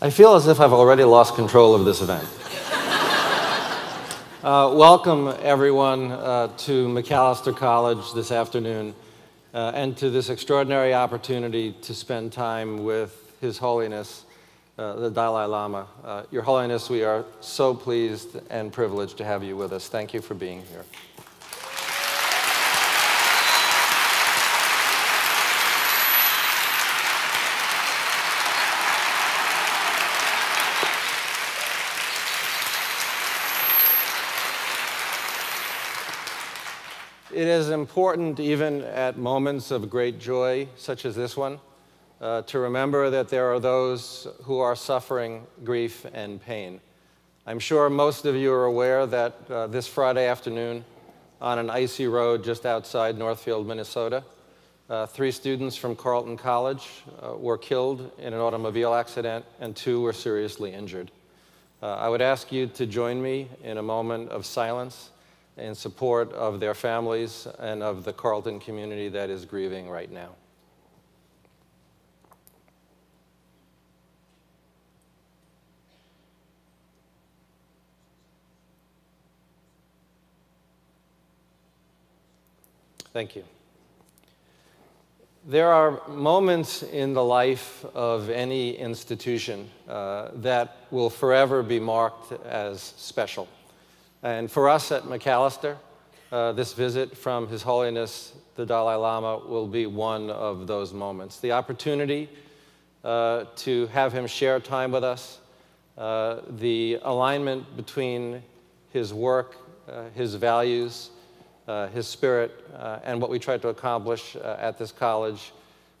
I feel as if I've already lost control of this event. uh, welcome, everyone, uh, to McAllister College this afternoon uh, and to this extraordinary opportunity to spend time with His Holiness, uh, the Dalai Lama. Uh, Your Holiness, we are so pleased and privileged to have you with us. Thank you for being here. it is important, even at moments of great joy, such as this one, uh, to remember that there are those who are suffering grief and pain. I'm sure most of you are aware that uh, this Friday afternoon, on an icy road just outside Northfield, Minnesota, uh, three students from Carleton College uh, were killed in an automobile accident, and two were seriously injured. Uh, I would ask you to join me in a moment of silence in support of their families and of the Carlton community that is grieving right now. Thank you. There are moments in the life of any institution uh, that will forever be marked as special. And for us at McAllister, uh, this visit from His Holiness the Dalai Lama will be one of those moments. The opportunity uh, to have him share time with us, uh, the alignment between his work, uh, his values, uh, his spirit, uh, and what we try to accomplish at this college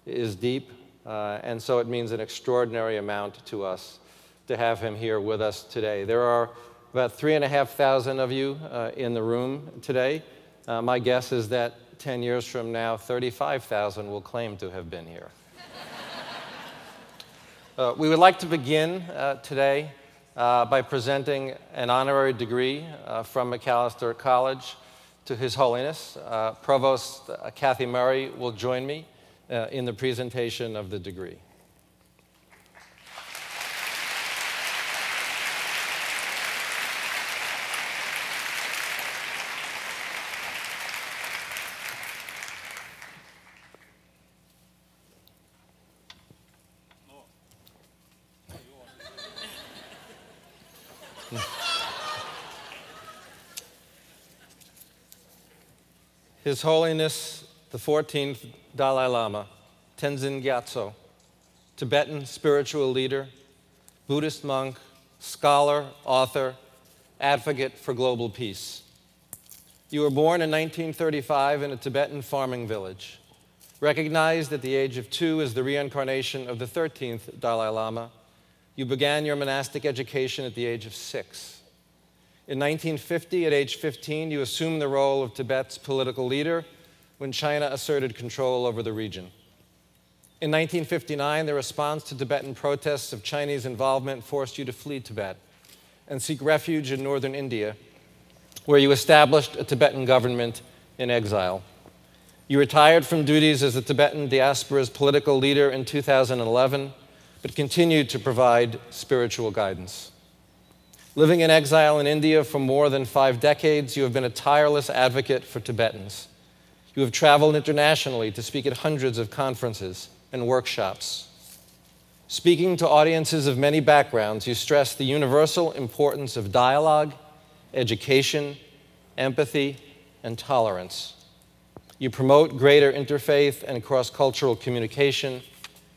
is deep, and so it means an extraordinary amount to us to have him here with us today. There are about three and a half thousand of you uh, in the room today. Uh, my guess is that 10 years from now, 35,000 will claim to have been here. uh, we would like to begin uh, today uh, by presenting an honorary degree uh, from McAllister College to His Holiness. Provost Kathy Murray will join me in the presentation of the degree. His Holiness the 14th Dalai Lama, Tenzin Gyatso, Tibetan spiritual leader, Buddhist monk, scholar, author, advocate for global peace. You were born in 1935 in a Tibetan farming village, recognized at the age of two as the reincarnation of the 13th Dalai Lama. You began your monastic education at the age of six. In 1950, at age 15, you assumed the role of Tibet's political leader when China asserted control over the region. In 1959, the response to Tibetan protests of Chinese involvement forced you to flee Tibet and seek refuge in northern India, where you established a Tibetan government in exile. You retired from duties as the Tibetan diaspora's political leader in 2011, but continued to provide spiritual guidance. Living in exile in India for more than five decades, you have been a tireless advocate for Tibetans. You have traveled internationally to speak at hundreds of conferences and workshops. Speaking to audiences of many backgrounds, you stress the universal importance of dialogue, education, empathy, and tolerance. You promote greater interfaith and cross cultural communication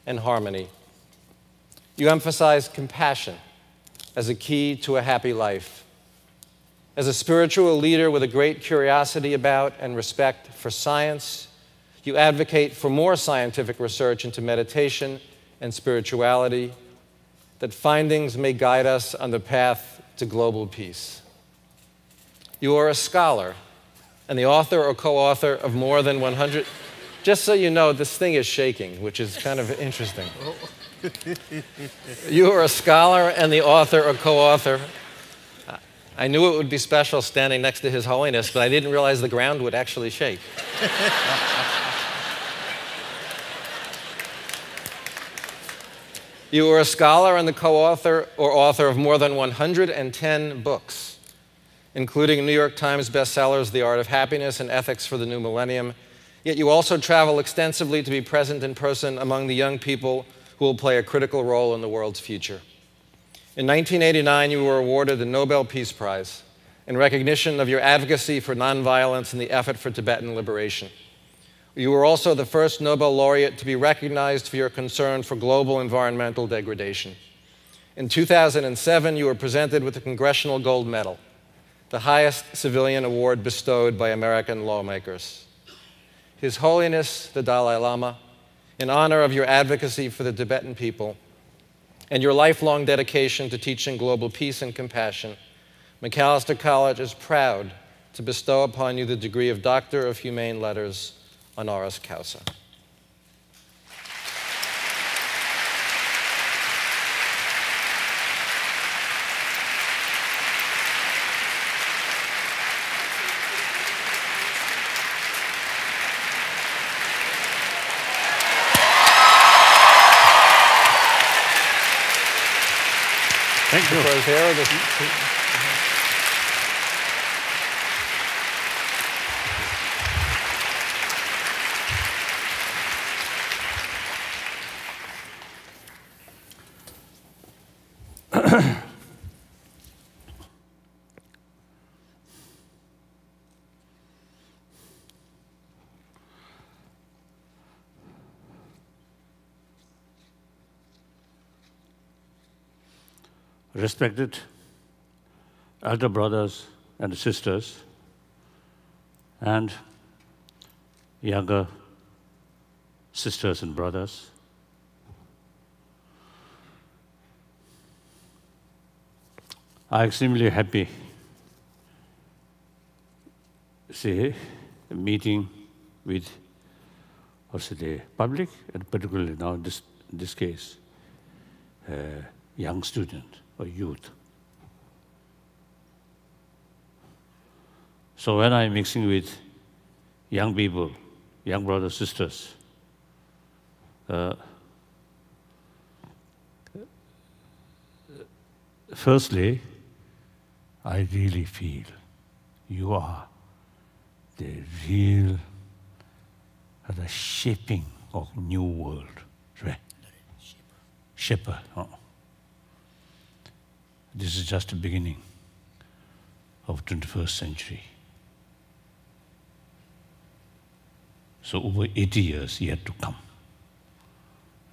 and harmony. You emphasize compassion as a key to a happy life. As a spiritual leader with a great curiosity about and respect for science, you advocate for more scientific research into meditation and spirituality, that findings may guide us on the path to global peace. You are a scholar and the author or co author of more than 100. Just so you know, this thing is shaking, which is kind of interesting. Oh you are a scholar and the author or co author. I knew it would be special standing next to His Holiness, but I didn't realize the ground would actually shake. you are a scholar and the co author or author of more than 110 books, including New York Times bestsellers The Art of Happiness and Ethics for the New Millennium. Yet you also travel extensively to be present in person among the young people who will play a critical role in the world's future. In 1989, you were awarded the Nobel Peace Prize in recognition of your advocacy for nonviolence and the effort for Tibetan liberation. You were also the first Nobel laureate to be recognized for your concern for global environmental degradation. In 2007, you were presented with the Congressional Gold Medal, the highest civilian award bestowed by American lawmakers. His Holiness the Dalai Lama in honor of your advocacy for the Tibetan people and your lifelong dedication to teaching global peace and compassion, McAllister College is proud to bestow upon you the degree of Doctor of Humane Letters honoris causa. Thank you. Here. respected elder brothers and sisters, and younger sisters and brothers. I'm extremely happy See, meeting with also the public and particularly now in this, in this case uh, young student. A youth. So when I'm mixing with young people, young brothers, sisters, uh, firstly, I really feel you are the real the shaping of new world. Right? shaper. Oh. This is just the beginning of 21st century. So over 80 years yet to come.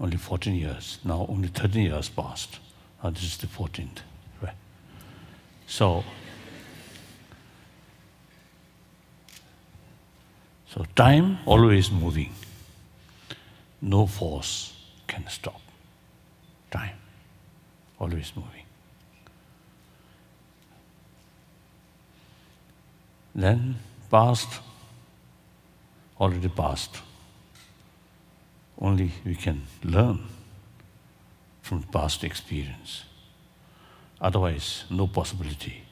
Only 14 years. Now only 13 years passed. Now this is the 14th. Right. So So time always moving. No force can stop time. Always moving. then past already past only we can learn from past experience otherwise no possibility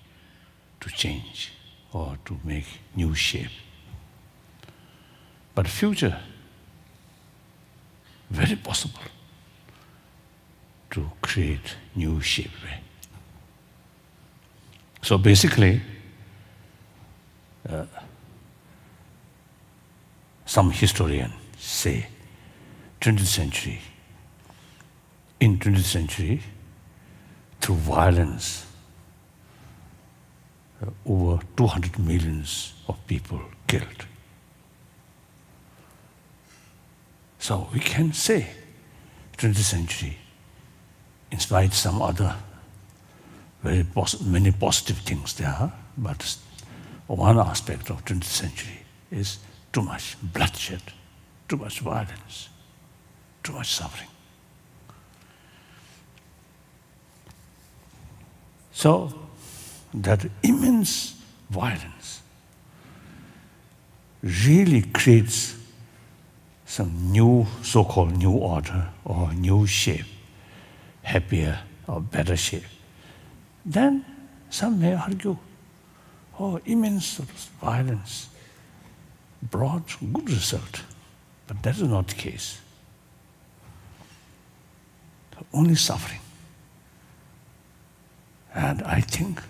to change or to make new shape but future very possible to create new shape so basically some historian say 20th century in 20th century through violence uh, over 200 millions of people killed so we can say 20th century in spite of some other very many positive things there but one aspect of 20th century is too much bloodshed too much violence too much suffering so that immense violence really creates some new so-called new order or new shape happier or better shape then some may argue Oh, immense violence brought good result, but that is not the case. Only suffering. And I think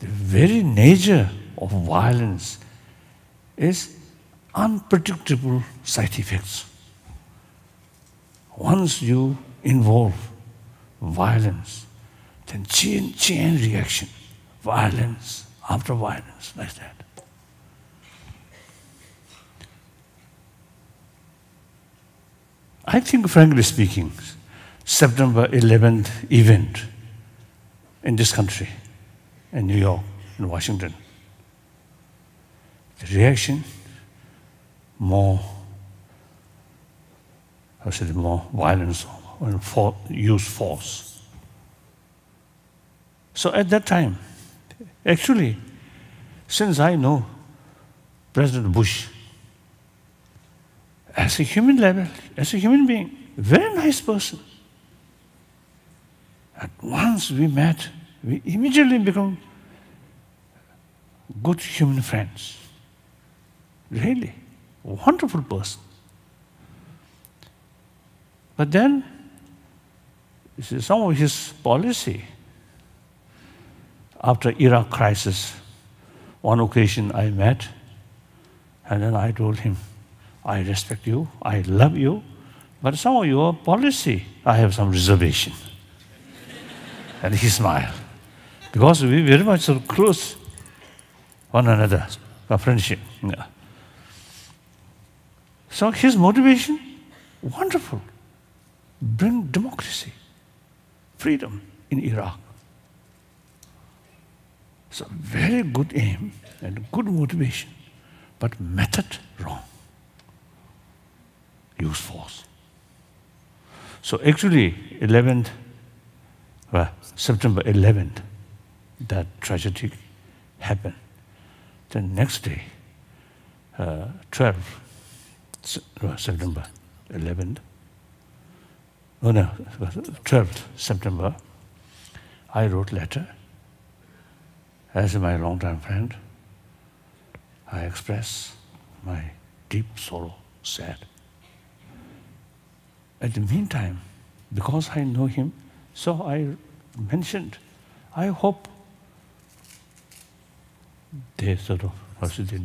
the very nature of violence is unpredictable side effects. Once you involve violence, then chain, chain reaction, violence, after violence, like that. I think, frankly speaking, September 11th event in this country, in New York, in Washington, the reaction more, I said more violence and for, use force. So at that time, Actually, since I know President Bush as a human level, as a human being, very nice person. At once we met, we immediately become good human friends. Really, wonderful person. But then, you see, some of his policy after Iraq crisis, one occasion I met, and then I told him, I respect you, I love you, but some of your policy, I have some reservation. and he smiled, because we very much so close one another, a friendship. Yeah. So his motivation, wonderful. Bring democracy, freedom in Iraq. So very good aim and good motivation, but method wrong. Use force. So actually, 11th, well, uh, September 11th, that tragedy happened. The next day, uh, 12th, uh, September 11th, oh no, 12th September, I wrote letter As my long-time friend, I express my deep sorrow, sad. At the meantime, because I know him, so I mentioned, I hope they sort of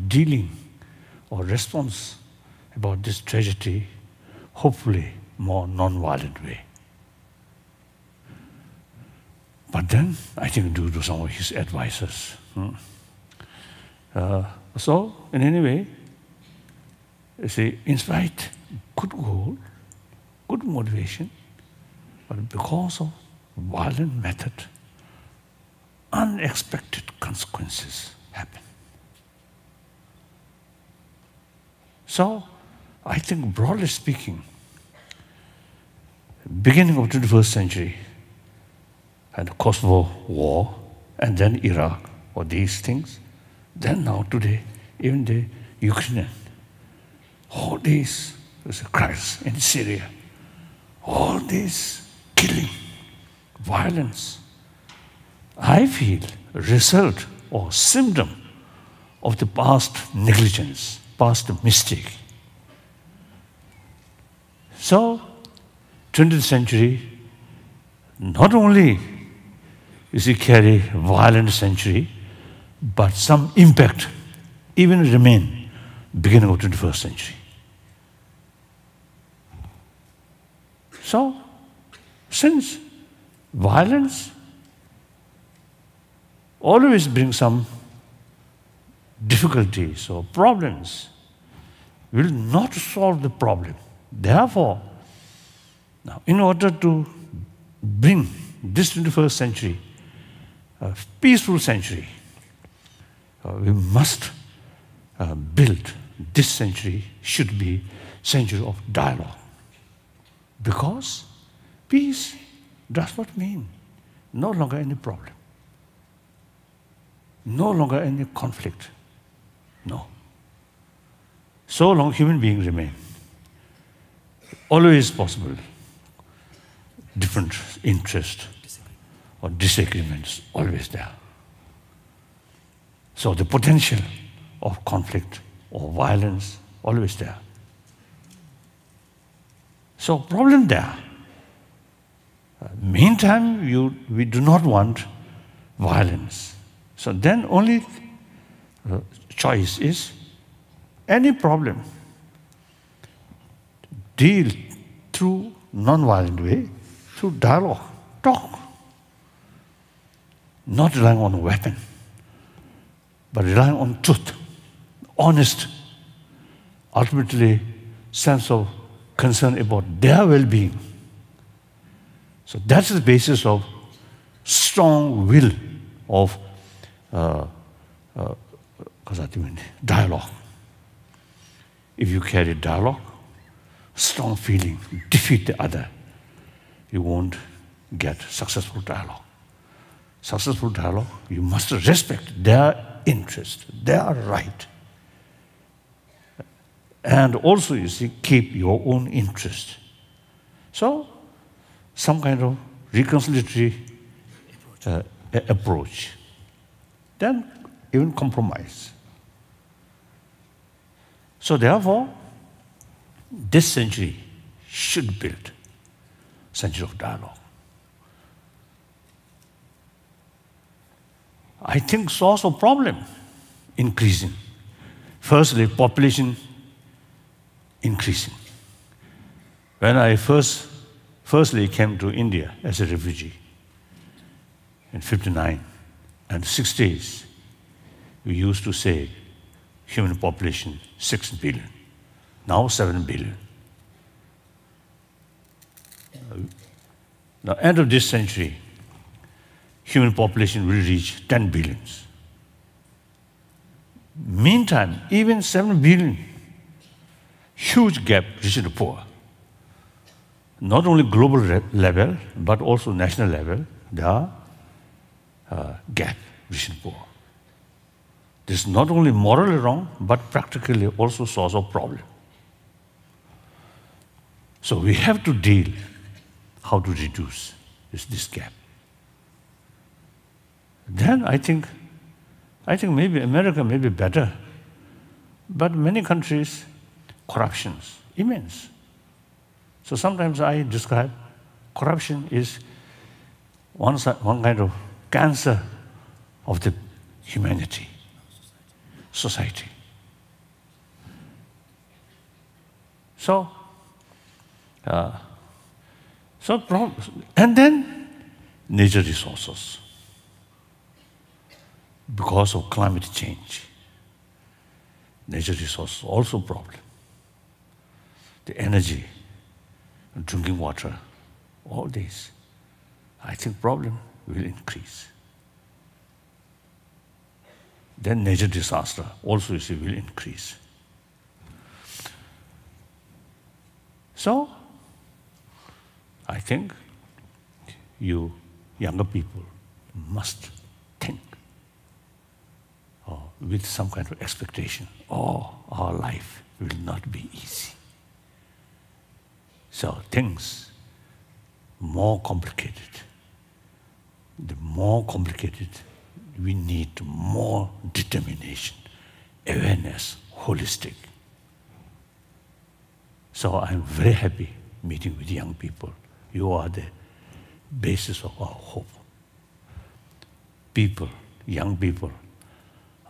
dealing or response about this tragedy, hopefully more non-violent way. But then I think due to some of his advices. Hmm. Uh, so, in any way, you see, in spite good goal, good motivation, but because of violent method, unexpected consequences happen. So, I think broadly speaking, beginning of the 21st century, and the Kosovo war and then Iraq or these things, then now today, even the Ukraine, all this is a crisis in Syria, all this killing, violence, I feel result or symptom of the past negligence, past mistake. So, 20th century, not only you see, carry violent century, but some impact even remain beginning of 21st century. So, since violence always brings some difficulties or problems, will not solve the problem. Therefore, now in order to bring this 21st century a peaceful century. Uh, we must uh, build this century should be century of dialogue. Because peace does not mean no longer any problem, no longer any conflict. No. So long human beings remain. Always possible. Different interests, or disagreements always there. So the potential of conflict or violence always there. So problem there. Uh, meantime, you, we do not want violence. So then only uh, choice is any problem deal through non-violent way, through dialogue, talk not relying on a weapon, but relying on truth, honest, ultimately sense of concern about their well-being. So that's the basis of strong will of uh, uh, dialogue. If you carry dialogue, strong feeling, defeat the other, you won't get successful dialogue successful dialogue, you must respect their interest, their right. And also, you see, keep your own interest. So, some kind of reconciliatory uh, approach. Then, even compromise. So, therefore, this century should build century of dialogue. I think source also problem increasing. Firstly, population increasing. When I first, firstly came to India as a refugee in 59 and 60s, we used to say human population 6 billion, now 7 billion. Now, end of this century, human population will reach 10 billions. Meantime, even 7 billion, huge gap rich and poor. Not only global level, but also national level, there are uh, gap rich and poor. This is not only morally wrong, but practically also source of problem. So we have to deal how to reduce this, this gap then I think, I think maybe America may be better. But many countries, corruptions, immense. So sometimes I describe corruption is one, one kind of cancer of the humanity, society. So, uh, so and then nature resources because of climate change. Nature resource also problem. The energy, drinking water, all this. I think problem will increase. Then nature disaster also see, will increase. So, I think you younger people must with some kind of expectation. Oh, our life will not be easy. So things more complicated. The more complicated, we need more determination, awareness, holistic. So I'm very happy meeting with young people. You are the basis of our hope. People, young people,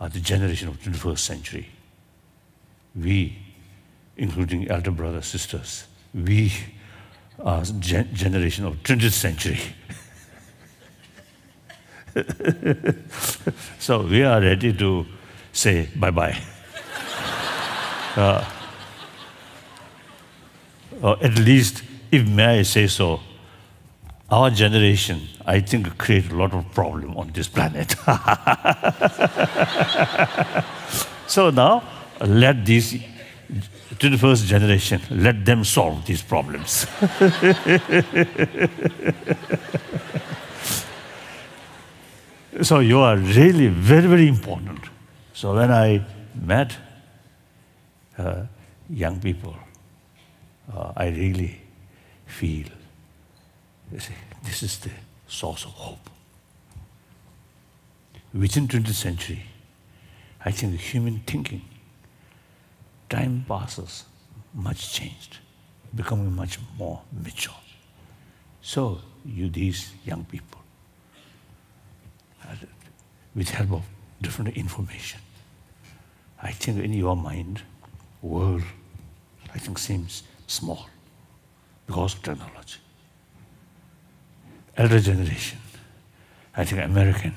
are the generation of the 21st century. We, including elder brothers, sisters, we are the gen generation of the 20th century. so we are ready to say bye-bye. uh, or at least, if may I say so, our generation, I think, create a lot of problem on this planet. so now, let these to the first generation, let them solve these problems. so you are really very, very important. So when I met uh, young people, uh, I really feel, you see, this is the source of hope. Within 20th century, I think human thinking, time passes, much changed, becoming much more mature. So you, these young people, uh, with help of different information, I think in your mind, world, I think seems small because of technology elder generation. I think American.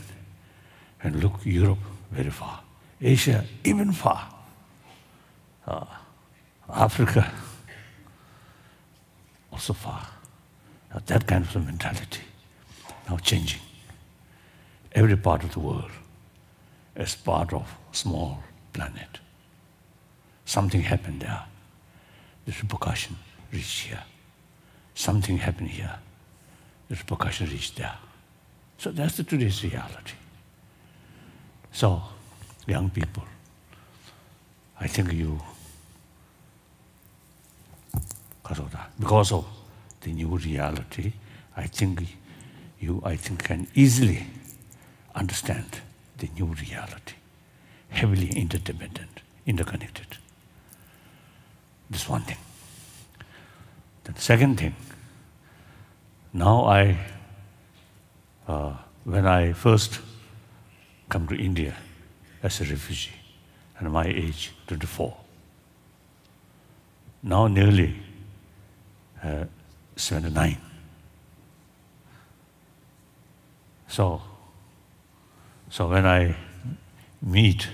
And look, Europe, very far. Asia, even far. Uh, Africa, also far. Now, that kind of mentality now changing. Every part of the world is part of small planet. Something happened there. The repercussion reached here. Something happened here. rupakasha there. So that's the today's reality. So, young people, I think you, kasoda, because of the new reality, I think you, I think, can easily understand the new reality, heavily interdependent, interconnected. This one thing. The second thing, Now I, uh, when I first come to India as a refugee, at my age 24, now nearly uh, 79. So, so when I meet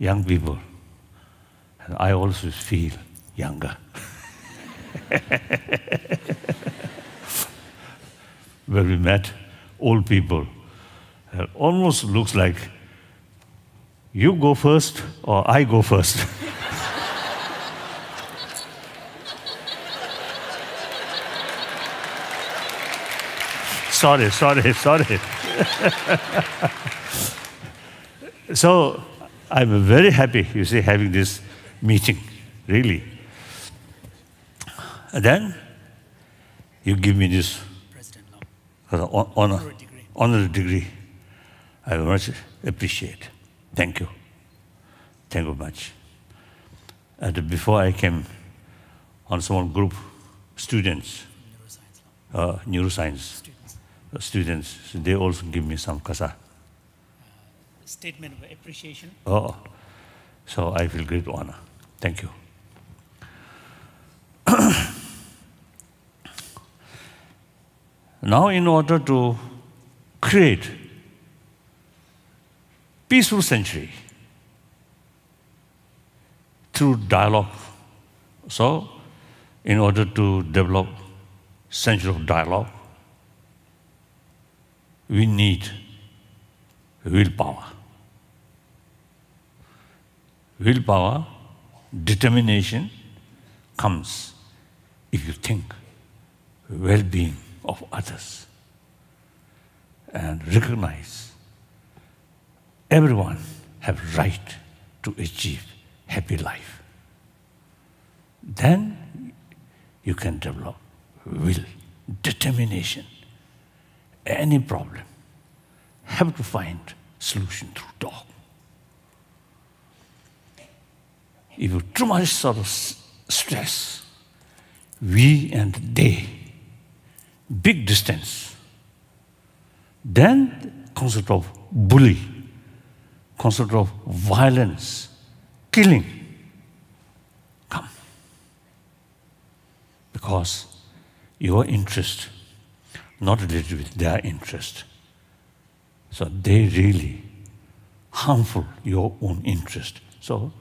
young people, and I also feel younger. where we met old people. It uh, almost looks like you go first or I go first. sorry, sorry, sorry. so I'm very happy, you see, having this meeting, really. And then you give me this for honor honor degree i very much appreciate thank you thank you much and before i came on some group students neuroscience, uh, neuroscience students. students so they also give me some kasa uh, statement of appreciation oh so i feel great honor thank you Now in order to create peaceful century through dialogue, so in order to develop century of dialogue, we need willpower. Willpower, determination comes if you think well-being. of others and recognize everyone have right to achieve happy life. Then you can develop will, determination, any problem. Have to find solution through talk. If you too much sort of stress, we and they big distance then concept of bully concept of violence killing come because your interest not related with their interest so they really harmful your own interest so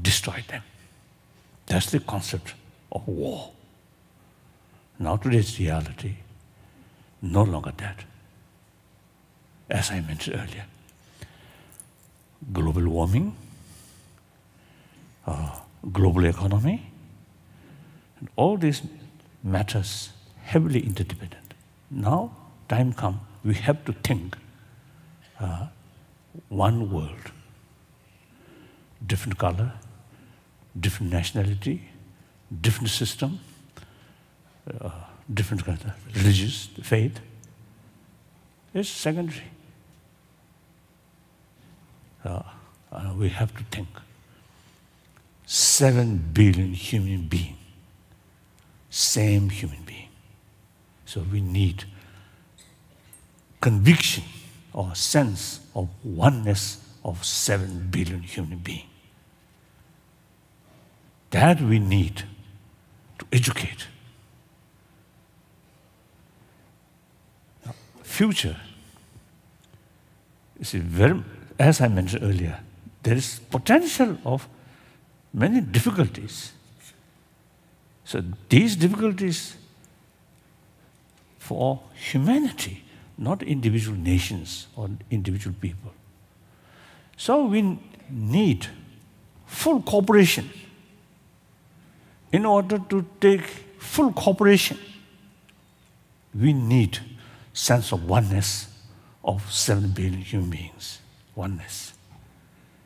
destroy them that's the concept of war now today's reality no longer that as i mentioned earlier global warming uh, global economy and all these matters heavily interdependent now time come we have to think uh, one world different color different nationality different system uh, different kind of religious faith. It's secondary. Uh, uh, we have to think. Seven billion human being, same human being. So we need conviction or sense of oneness of seven billion human being. That we need to educate future. You see, very, as I mentioned earlier, there is potential of many difficulties. So these difficulties for humanity, not individual nations or individual people. So we need full cooperation in order to take full cooperation we need sense of oneness of 7 billion human beings. Oneness.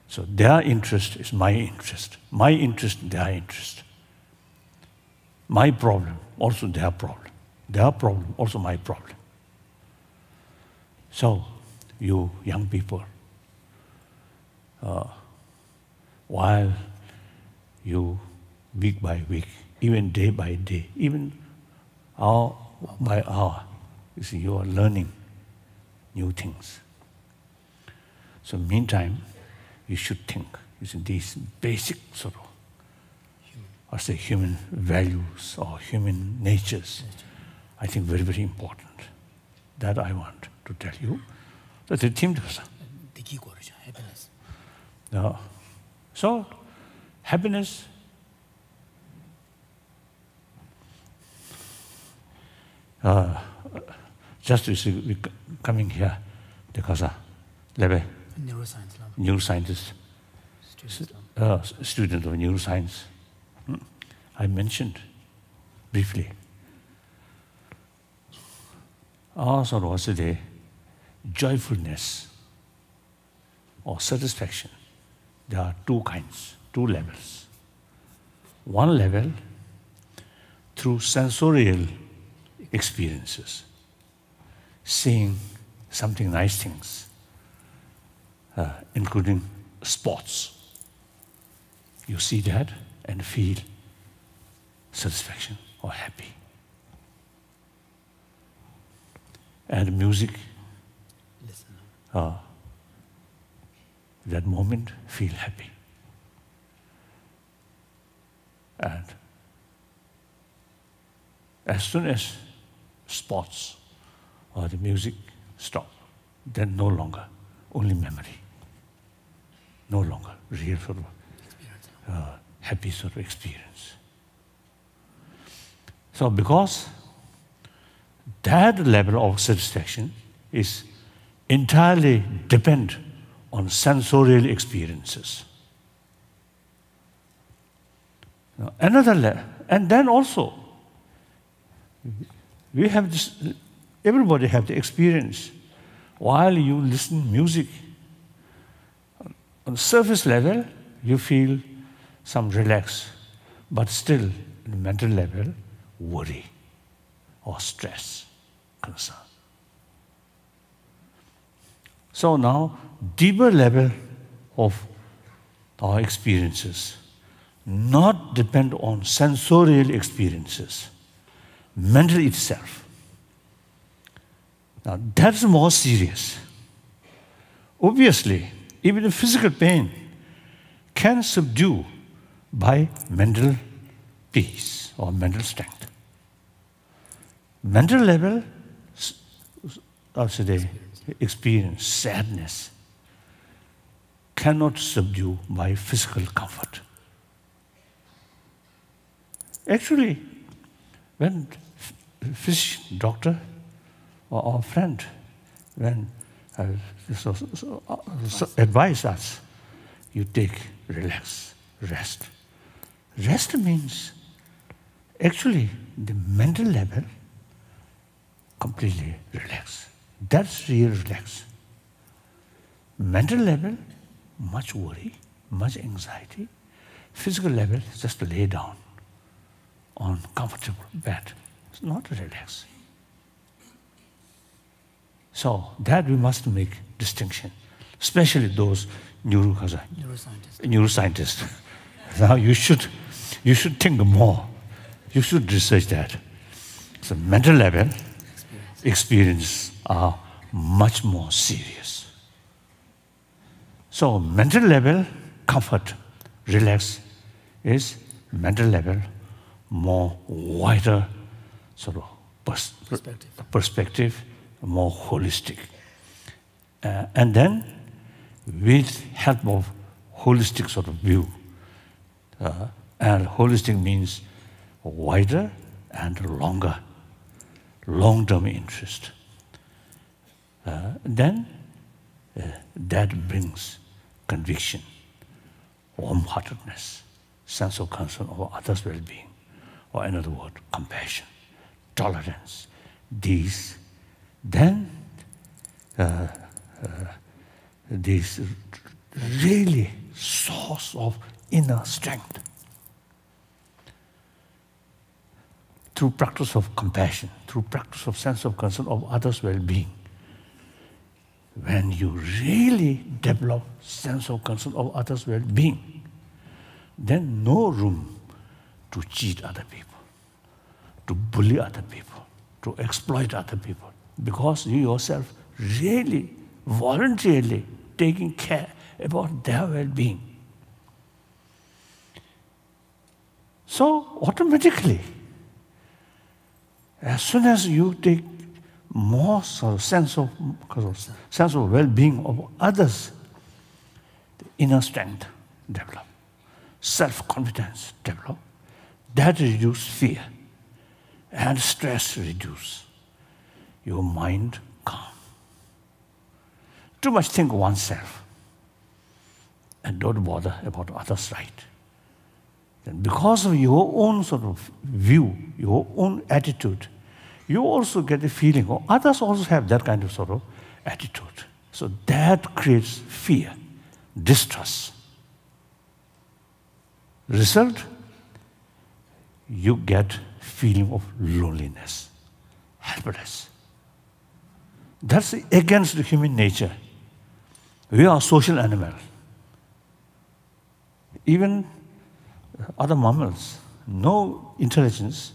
So their interest is my interest. My interest, their interest. My problem, also their problem. Their problem, also my problem. So, you young people, uh, while you week by week, even day by day, even hour by hour, you see, you are learning new things. So meantime, you should think using these basic sort of or say human values or human natures, I think very, very important. That I want to tell you. that the team to The key happiness. No. So, happiness uh, just is coming here the casa lebe neuroscientist student uh, student of neuroscience hmm? i mentioned briefly ah so was joyfulness or satisfaction there are two kinds two levels one level through sensorial experiences seeing something nice things, uh, including sports. You see that and feel satisfaction or happy. And music, uh, that moment, feel happy. And as soon as sports or the music stop. Then no longer, only memory. No longer real sort of uh, happy sort of experience. So because that level of satisfaction is entirely depend on sensorial experiences. Now, another level, and then also we have this everybody have the experience while you listen music on the surface level you feel some relax but still the mental level worry or stress concern so now deeper level of our experiences not depend on sensorial experiences mental itself Now, uh, that's more serious. Obviously, even the physical pain can subdue by mental peace or mental strength. Mental level, how should experience sadness, cannot subdue by physical comfort. Actually, when physician, doctor, or our friend when uh, so, so, so uh, advise us you take relax rest rest means actually the mental level completely relax that's real relax mental level much worry much anxiety physical level just lay down on comfortable bed it's not relax So that we must make distinction, especially those neuroscientists. neuroscientists. now you should, you should think more. You should research that. So mental level experience. experience are much more serious. So mental level comfort, relax, is mental level more wider sort of pers perspective. perspective more holistic. Uh, and then, with help of holistic sort of view, uh, and holistic means wider and longer, long-term interest, uh, then uh, that brings conviction, warm-heartedness, sense of concern over others' well-being, or in other words, compassion, tolerance, these Then uh, uh, this really source of inner strength through practice of compassion, through practice of sense of concern of others' well-being. When you really develop sense of concern of others' well-being, then no room to cheat other people, to bully other people, to exploit other people because you yourself really, voluntarily taking care about their well being. So, automatically, as soon as you take more sense of, sense of well being of others, the inner strength develop, self confidence develop, that reduces fear and stress reduce your mind calm. Too much think oneself and don't bother about others' right. Then, because of your own sort of view, your own attitude, you also get the feeling, or others also have that kind of sort of attitude. So that creates fear, distrust. Result, you get feeling of loneliness, helpless. That's against the human nature. We are social animal. Even other mammals, no intelligence.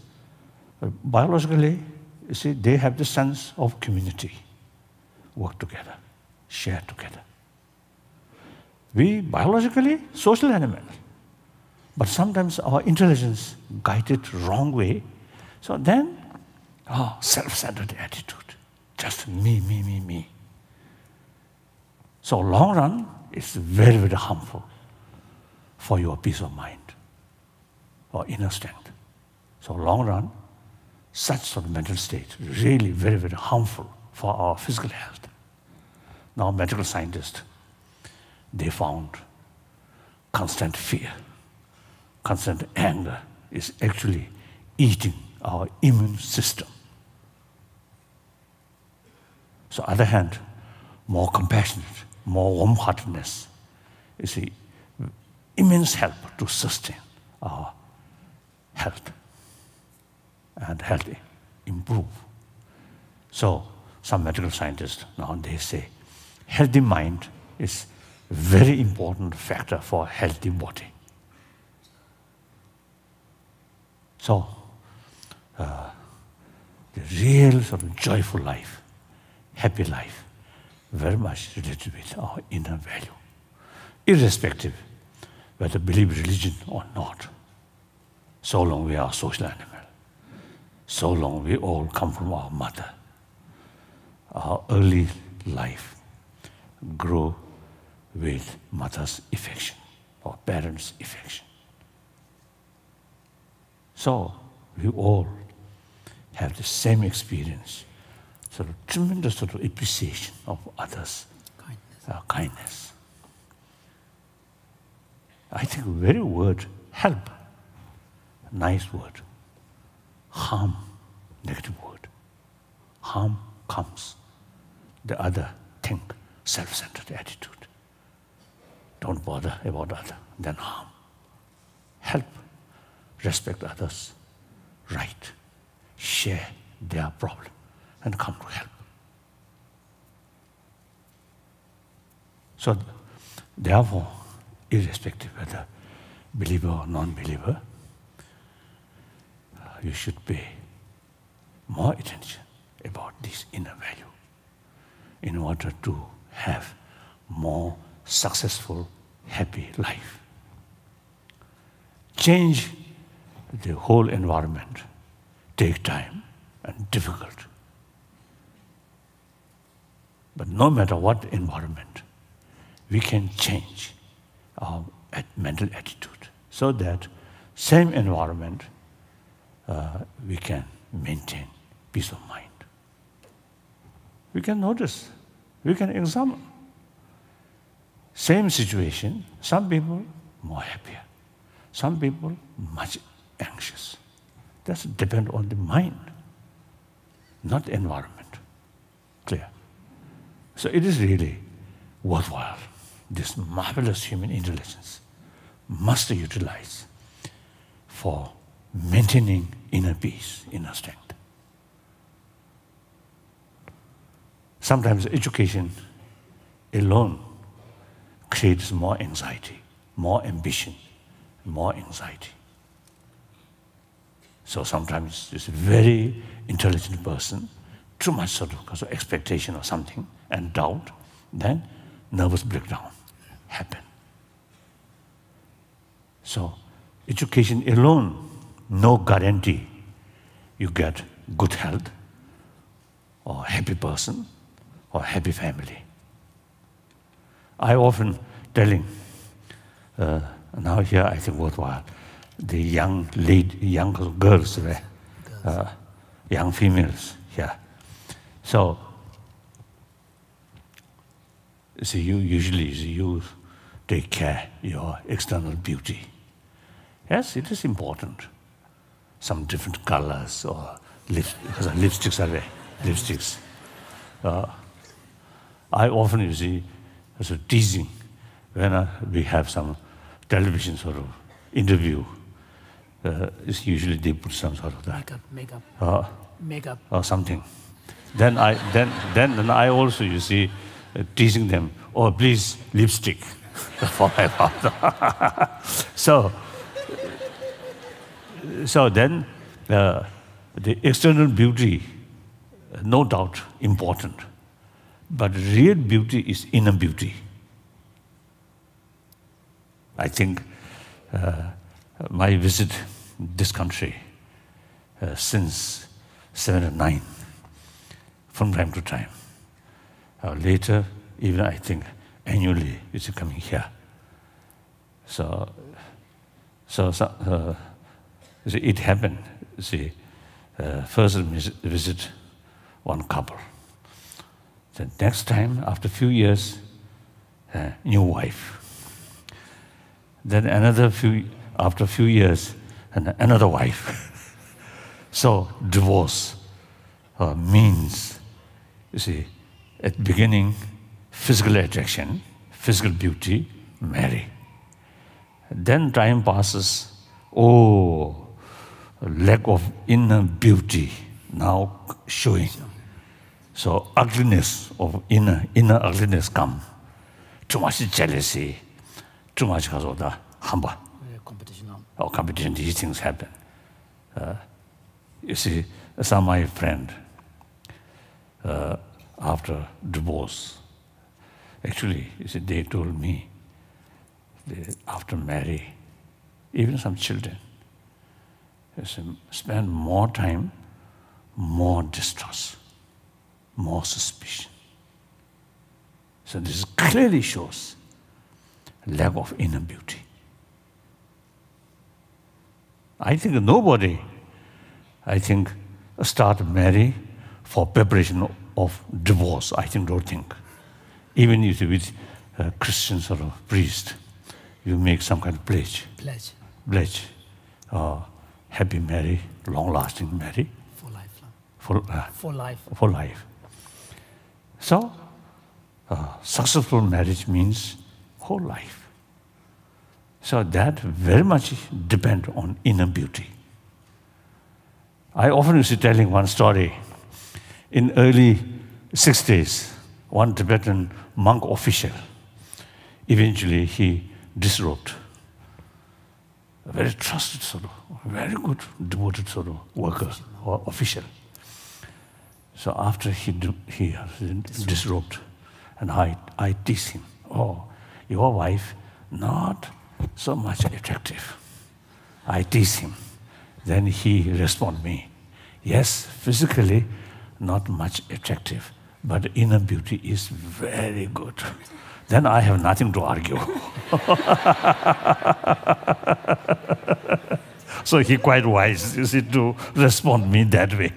Uh, biologically, you see, they have the sense of community, work together, share together. We biologically social animal, but sometimes our intelligence guided wrong way. So then, oh, self-centered attitude. Just me, me, me, me. So long run, it's very, very harmful for your peace of mind or inner strength. So long run, such sort of mental state really very, very harmful for our physical health. Now medical scientists, they found constant fear, constant anger is actually eating our immune system. So, other hand, more compassionate, more warm-heartedness is an immense help to sustain our health and healthy improve. So, some medical scientists nowadays say healthy mind is a very important factor for healthy body. So, uh, the real sort of joyful life happy life very much related with our inner value irrespective whether we believe religion or not so long we are social animal so long we all come from our mother our early life grow with mother's affection or parents affection so we all have the same experience so of tremendous sort of appreciation of others kindness, uh, kindness. i think very word help nice word harm negative word harm comes the other think self-centered attitude don't bother about other then harm help respect others right share their problem and come to help. So, therefore, irrespective of whether believer or non believer, you should pay more attention about this inner value in order to have more successful, happy life. Change the whole environment, take time and difficult. But no matter what environment, we can change our mental attitude so that same environment uh, we can maintain peace of mind. We can notice, we can examine. Same situation, some people more happier, some people much anxious. That depends on the mind, not environment. So it is really worthwhile. This marvelous human intelligence must utilize for maintaining inner peace, inner strength. Sometimes education alone creates more anxiety, more ambition, more anxiety. So sometimes this very intelligent person, too much sort because of expectation or something, and doubt, then nervous breakdown happen. So education alone, no guarantee you get good health or happy person or happy family. I often telling, uh, now here I think worthwhile, the young lead, young girls, uh, young females here. So, so you usually you take care your external beauty yes it is important some different colors or lip because our lipsticks are there lipsticks uh i often you see as a teasing when I, uh, we have some television sort of interview uh is usually they put some sort of that. makeup makeup uh, makeup or something then i then then i also you see teasing them, oh, please, lipstick for my father. so, so then, uh, the external beauty, no doubt important, but real beauty is inner beauty. I think uh, my visit this country uh, since 9, from time to time, uh, later, even I think annually, it's coming here. So, so, uh, see, it happened. See, uh, first visit one couple. The next time, after a few years, uh, new wife. Then another few, after a few years, and another wife. so divorce uh, means, you see, at the beginning physical attraction physical beauty marry then time passes oh lack of inner beauty now showing so ugliness of inner inner ugliness come too much jealousy too much because of the hamba competition or oh, competition these things happen uh, you see some my friend uh, after divorce. Actually, you see, they told me after marry, even some children, see, spend more time, more distrust, more suspicion. So this clearly shows lack of inner beauty. I think nobody, I think, start marry for preparation of divorce i think don't think even if with uh, a christian sort of priest you make some kind of pledge pledge pledge a uh, happy marriage long lasting marriage for life for uh, for life for life so a uh, successful marriage means whole life so that very much depend on inner beauty i often used to telling one story in early 60s, one Tibetan monk official, eventually he disrobed. A very trusted solo, very good, devoted solo worker or official. So after he, he disrobed, and I, I tease him, oh, your wife not so much attractive. I tease him. Then he respond me, yes, physically not much attractive, but inner beauty is very good. Then I have nothing to argue. so he quite wise, you see, to respond me that way.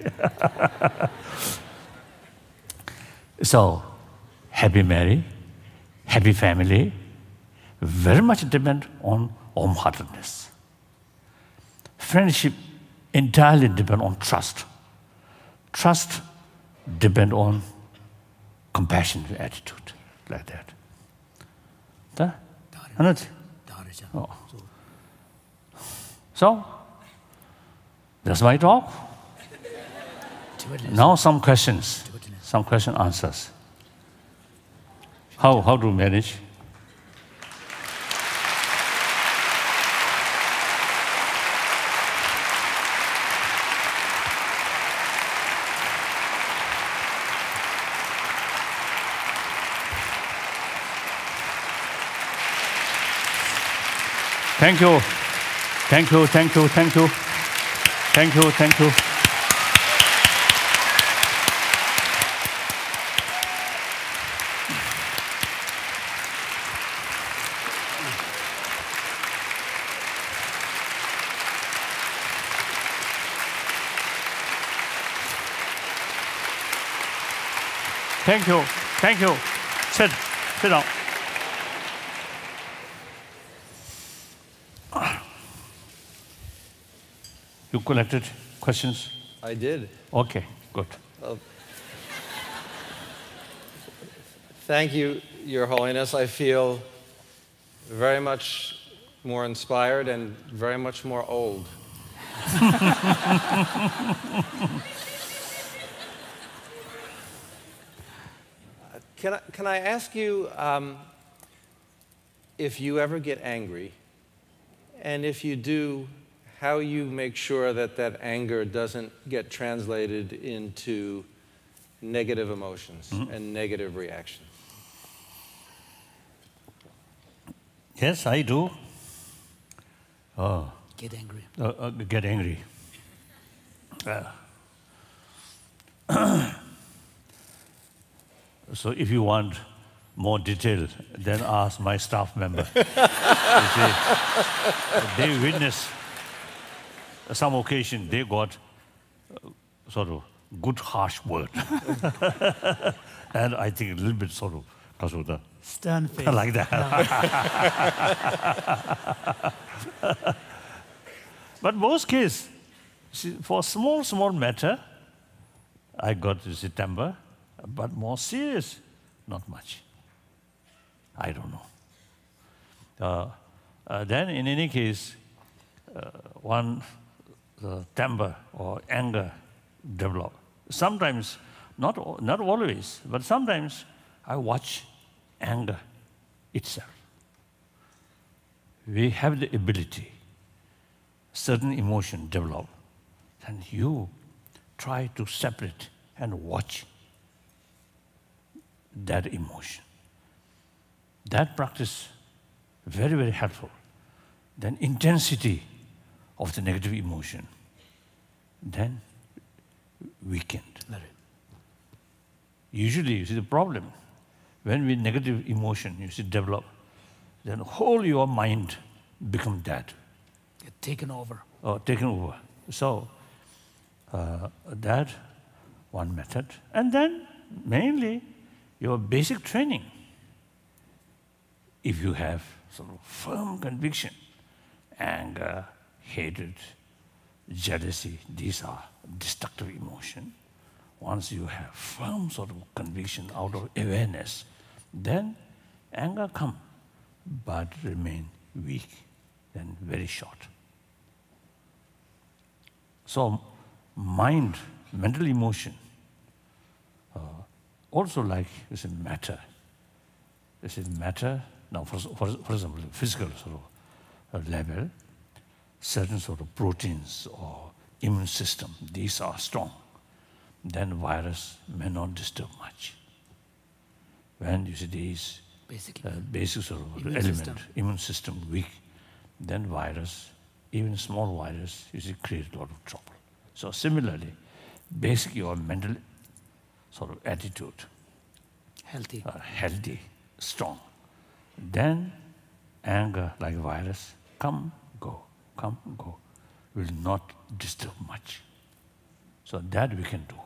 so, happy Mary, happy family, very much depend on warm-heartedness. Friendship entirely depend on trust. Trust depend on compassion attitude like that ta ta so oh. so that's my talk now some questions some question answers how how do manage Thank you. Thank you, thank you, thank you. Thank you, thank you. Thank you, thank you. Sit, sit down. You collected questions? I did. Okay, good. Uh, thank you, Your Holiness. I feel very much more inspired and very much more old. can, I, can I ask you um, if you ever get angry? And if you do, how you make sure that that anger doesn't get translated into negative emotions mm-hmm. and negative reactions. Yes, I do. Oh. Get angry. Uh, uh, get angry. Uh. so if you want more detail, then ask my staff member. they witness some occasion they got uh, sort of good harsh word. and I think a little bit sort of because of the stern face. like that. but most case, for small, small matter, I got to September, but more serious, not much. I don't know. Uh, uh, then in any case, uh, one the temper or anger develop. Sometimes, not, not always, but sometimes I watch anger itself. We have the ability, certain emotion develop, and you try to separate and watch that emotion. That practice very, very helpful. Then intensity of the negative emotion, then weakened. Usually, you see the problem when we negative emotion, you see, develop, then whole your mind become dead. Get taken over. Oh, taken over. So uh, that one method, and then mainly your basic training. If you have sort of firm conviction, anger, hatred, jealousy, these are destructive emotion. Once you have firm sort of conviction out of awareness, then anger come, but remain weak and very short. So mind, mental emotion, uh, also like is a matter. This is matter, now for, for, for example, physical sort of uh, level, certain sort of proteins or immune system, these are strong, then virus may not disturb much. When you see these basic, uh, basic sort of immune element, system. immune system weak, then virus, even small virus, you see, create a lot of trouble. So similarly, basic your mental sort of attitude. Healthy. Uh, healthy, strong. Then anger like virus come come and go will not disturb much. So that we can do.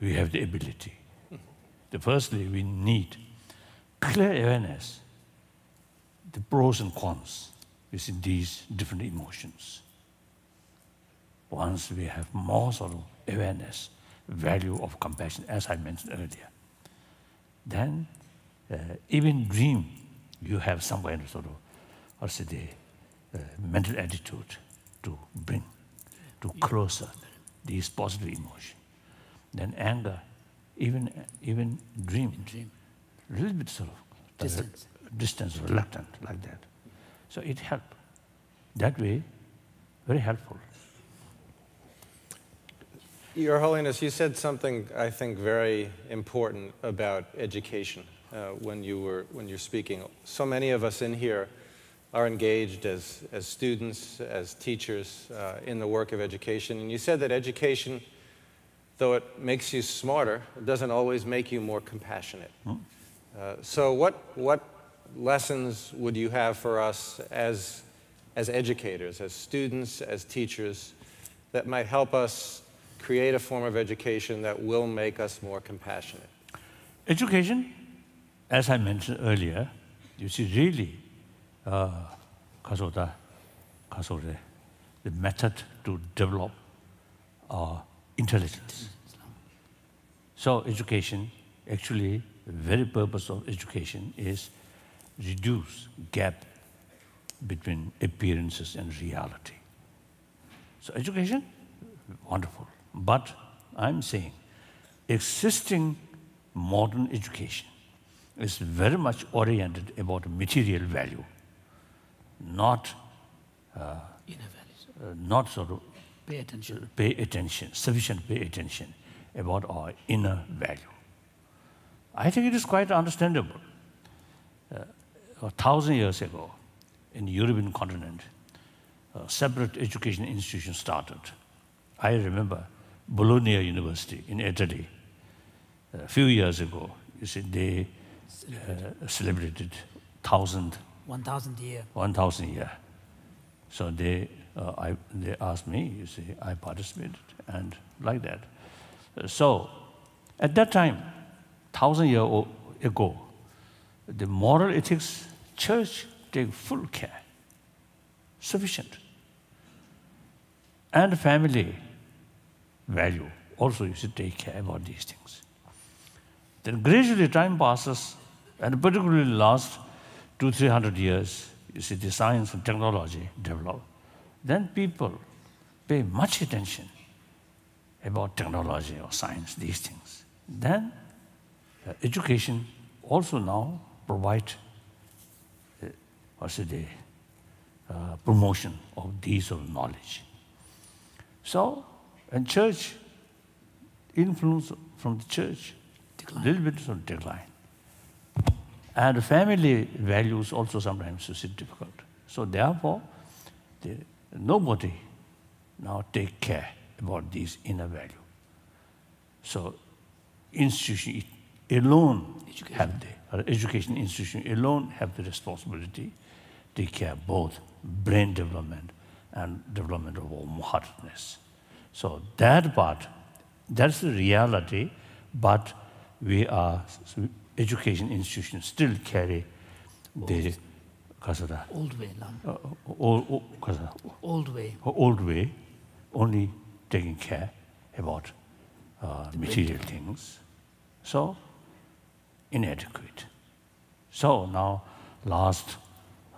We have the ability. The firstly, we need clear awareness, the pros and cons within these different emotions. Once we have more sort of awareness, value of compassion, as I mentioned earlier, then uh, even dream, you have some kind of sort of Or say the uh, mental attitude to bring, to closer these positive emotion. Then anger, even even dream, dream. a little bit sort of uh, distance, distance reluctant like that. So it helped. That way, very helpful. Your Holiness, you said something I think very important about education uh, when you were when you're speaking. So many of us in here are engaged as, as students, as teachers uh, in the work of education. And you said that education, though it makes you smarter, it doesn't always make you more compassionate. Hmm. Uh, so what, what lessons would you have for us as, as educators, as students, as teachers, that might help us create a form of education that will make us more compassionate? Education, as I mentioned earlier, you see, really 아 가소다 가소래 the method to develop our uh, intelligence so education actually the very purpose of education is reduce gap between appearances and reality so education wonderful but i'm saying existing modern education is very much oriented about material value not uh, in a valley uh, not sort of pay attention pay attention sufficient pay attention about our inner value i think it is quite understandable uh, a thousand years ago in the european continent a separate education institution started i remember bologna university in italy a uh, few years ago you see they uh, celebrated thousand 1,000 year. 1,000 year. So they, uh, I, they asked me, you see, I participated, and like that. So at that time, 1,000 years ago, the moral ethics church take full care, sufficient. And family value also you should take care about these things. Then gradually time passes, and particularly last two, three hundred years, you see the science and technology develop. Then people pay much attention about technology or science, these things. Then uh, education also now provide, uh, what's the uh, promotion of these of knowledge. So, and church, influence from the church, decline. little bit of decline. and family values also sometimes is difficult so therefore the nobody now take care about these inner value so institution alone education. have the or education institution alone have the responsibility to care both brain development and development of all so that part that's the reality but we are education institutions still carry the old way lam uh, uh old old way uh, old way only taking care about uh, material things so inadequate so now last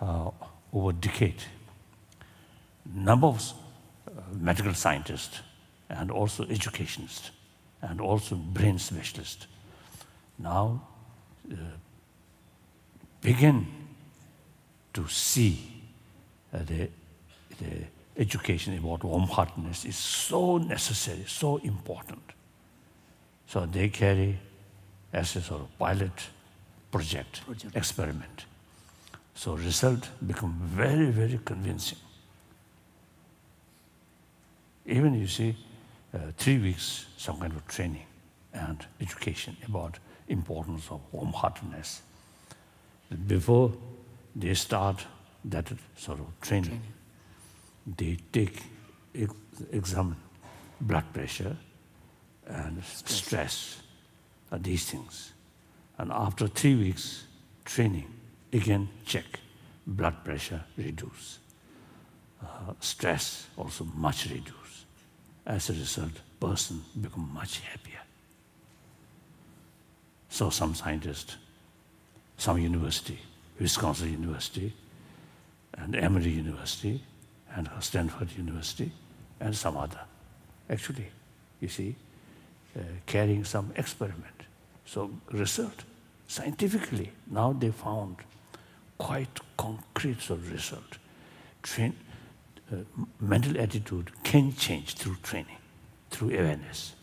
uh, over decade number of uh, medical scientists and also educationists and also brain specialists now begin to see uh, the the education about warm heartedness is so necessary so important so they carry as a sort of pilot project, project. experiment so result become very very convincing even you see uh, three weeks some kind of training and education about importance of warm-heartedness before they start that sort of training, training. they take examine blood pressure and stress. stress uh, these things and after three weeks training again check blood pressure reduce uh, stress also much reduce as a result person become much happier So some scientist, some university, Wisconsin University, and Emory University, and Stanford University, and some other. Actually, you see, uh, carrying some experiment. So result, scientifically, now they found quite concrete sort of result. Train, uh, mental attitude can change through training, through awareness.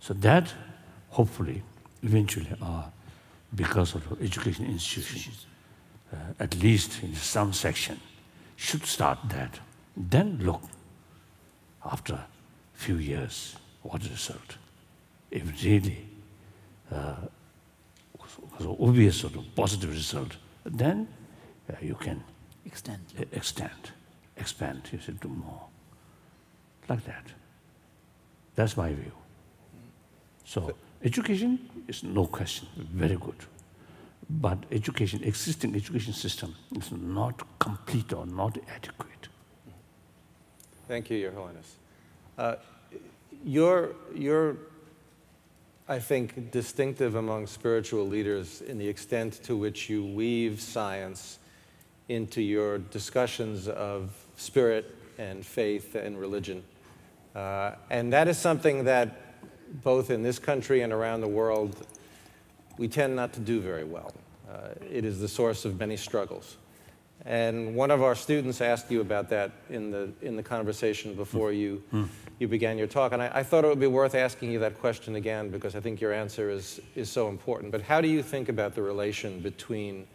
So that, hopefully, eventually are uh, because of education institutions, uh, at least in some section, should start that. Then look, after a few years, what is the result? If really, uh, obvious sort of positive result, then uh, you can extend, uh, extend, expand, you should do more. Like that. That's my view. So, so Education is no question very good. But education, existing education system is not complete or not adequate. Thank you, Your Holiness. Uh, your, your I think, distinctive among spiritual leaders in the extent to which you weave science into your discussions of spirit and faith and religion. Uh, and that is something that both in this country and around the world, we tend not to do very well. Uh, it is the source of many struggles. And one of our students asked you about that in the, in the conversation before you, mm. you began your talk. And I, I, thought it would be worth asking you that question again because I think your answer is, is so important. But how do you think about the relation between,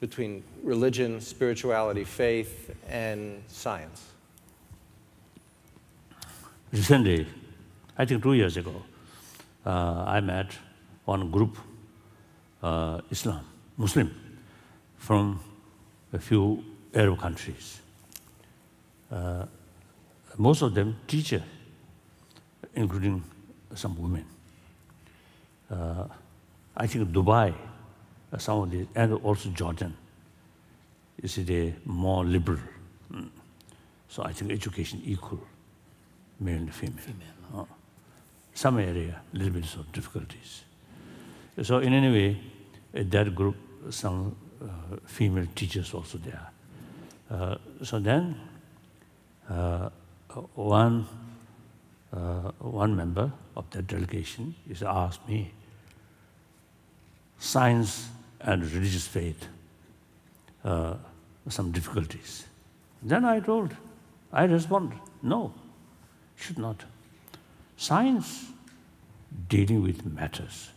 between religion, spirituality, faith, and science? Recently, I think two years ago, uh, I met one group, uh, Islam, Muslim, from a few Arab countries. Uh, most of them teacher, including some women. Uh, I think Dubai, uh, some of the, and also Jordan, is it a more liberal. Mm. So I think education equal, male and female. female. some area little bit of difficulties so in any way uh, that group some uh, female teachers also there uh, so then uh, one uh, one member of the delegation is asked me science and religious faith uh some difficulties then i told i responded no should not science dealing with matters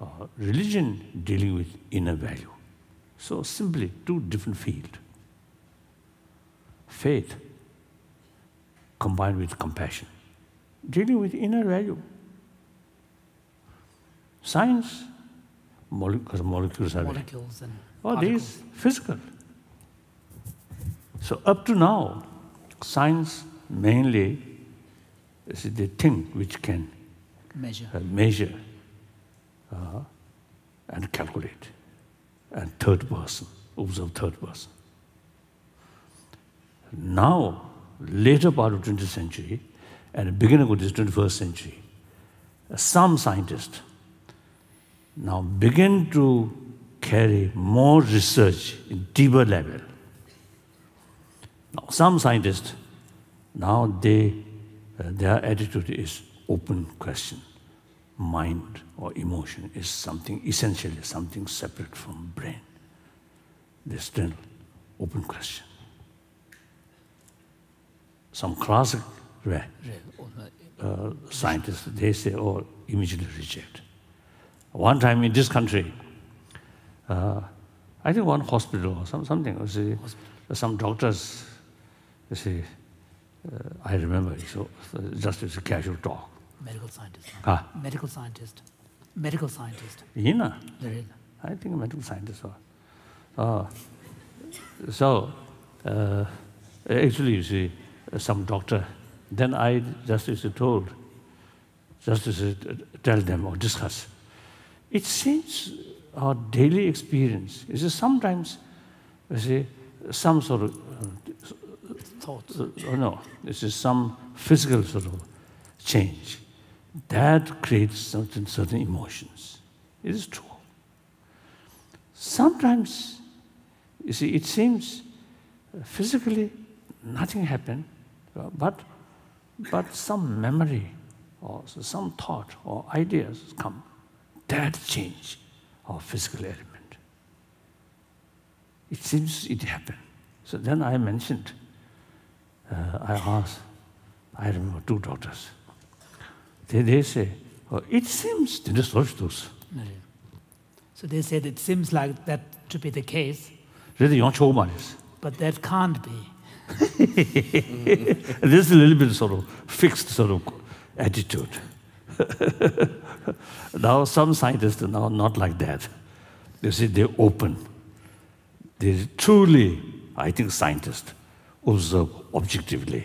or uh, religion dealing with inner value so simply two different field faith combined with compassion dealing with inner value science molecules molecules are molecules and all these physical so up to now science mainly is the thing which can measure, uh, measure uh, and calculate. And third person, observe third person. Now, later part of 20th century, and beginning of this 21st century, some scientists now begin to carry more research in deeper level. Now, some scientists now they their attitude is open question mind or emotion is something essentially something separate from brain this still open question some classic uh, scientists they say or oh, immediately reject one time in this country uh, i think one hospital or some, something you see, some doctors you see uh, I remember so, so just as a casual talk. Medical scientist. Ah. Medical scientist. Medical scientist. Yina. There is. I think a medical scientist. Or, uh, so, uh, actually, you see, some doctor, then I just as told, just as tell them or discuss. It seems our daily experience is sometimes, you see, some sort of thoughts. Uh, oh no, this is some physical sort of change. That creates certain, certain emotions. It is true. Sometimes, you see, it seems uh, physically nothing happened, uh, but, but some memory or some thought or ideas come. That change of physical element. It seems it happened. So then I mentioned. I asked, I remember two daughters. They, they say, oh, it seems to the social So they said, it seems like that to be the case. Really, you're not sure But that can't be. this is a little bit sort of fixed sort of attitude. now some scientists are now not like that. You see, they're open. They're truly, I think, scientists. observe objectively.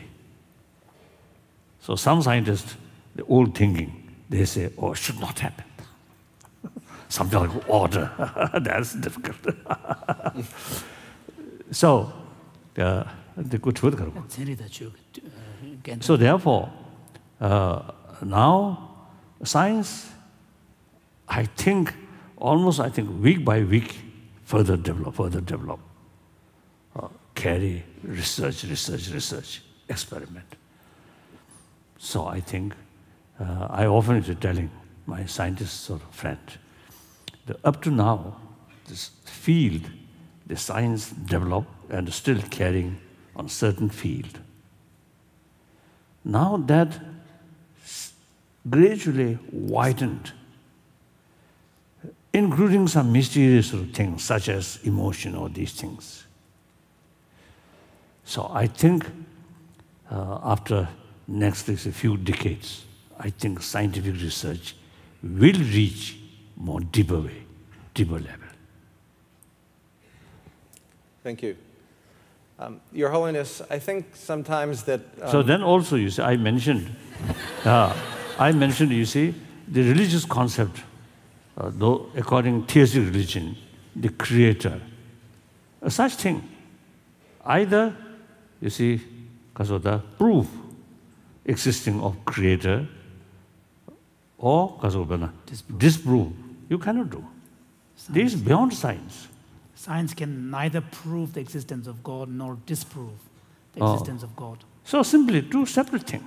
So some scientists, the old thinking, they say, oh, it should not happen. Something like order, that's difficult. so, uh, the good uh, So therefore, uh, now science, I think, almost I think week by week, further develop, further develop. carry research, research, research, experiment. So I think uh, I often is telling my scientists or friend that up to now, this field, the science developed and still carrying on certain field. Now that gradually widened, including some mysterious things such as emotion or these things. So I think uh, after next a few decades, I think scientific research will reach more deeper way, deeper level. Thank you. Um, Your Holiness, I think sometimes that... Um... so then also, you see, I mentioned, uh, I mentioned, you see, the religious concept, uh, though according to theistic religion, the creator, uh, such thing, either You see, Kasodha, prove existing of creator or Kasurabana, disprove, you cannot do, this is beyond science. Science can neither prove the existence of God nor disprove the oh. existence of God. So simply two separate things,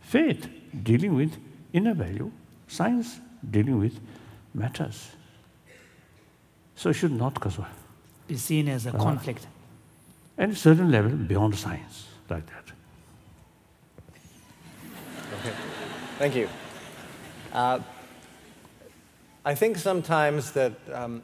faith dealing with inner value, science dealing with matters, so it should not be seen as a uh-huh. conflict. and a certain level beyond science, like that. Okay. Thank you. Uh, I think sometimes that um,